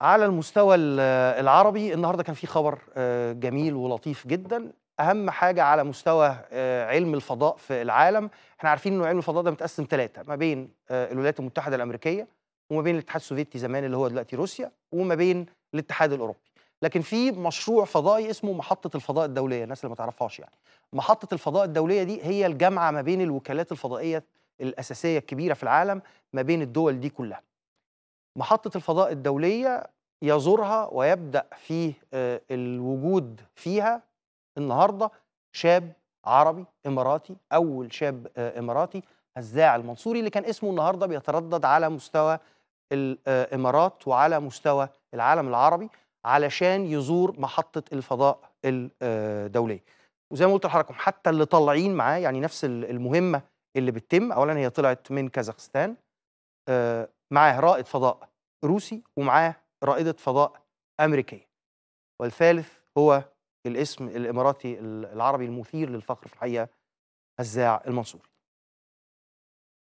على المستوى العربي النهارده كان في خبر آه، جميل ولطيف جدا اهم حاجه على مستوى آه، علم الفضاء في العالم احنا عارفين انه علم الفضاء ده متقسم ثلاثه ما بين آه، الولايات المتحده الامريكيه وما بين الاتحاد السوفيتي زمان اللي هو دلوقتي روسيا وما بين الاتحاد الاوروبي لكن في مشروع فضائي اسمه محطه الفضاء الدوليه الناس اللي ما تعرفهاش يعني محطه الفضاء الدوليه دي هي الجامعه ما بين الوكالات الفضائيه الاساسيه الكبيره في العالم ما بين الدول دي كلها محطة الفضاء الدولية يزورها ويبدأ في آه، الوجود فيها النهاردة شاب عربي إماراتي أول شاب آه، إماراتي هزاع المنصوري اللي كان اسمه النهاردة بيتردد على مستوى الإمارات آه، وعلى مستوى العالم العربي علشان يزور محطة الفضاء الدولية وزي ما قلت لحضراتكم حتى اللي طالعين معاه يعني نفس المهمة اللي بتتم أولا هي طلعت من كازاخستان معاه رائد فضاء روسي ومعاه رائدة فضاء أمريكية والثالث هو الاسم الإماراتي العربي المثير للفخر في الحقيقة هزاع المنصوري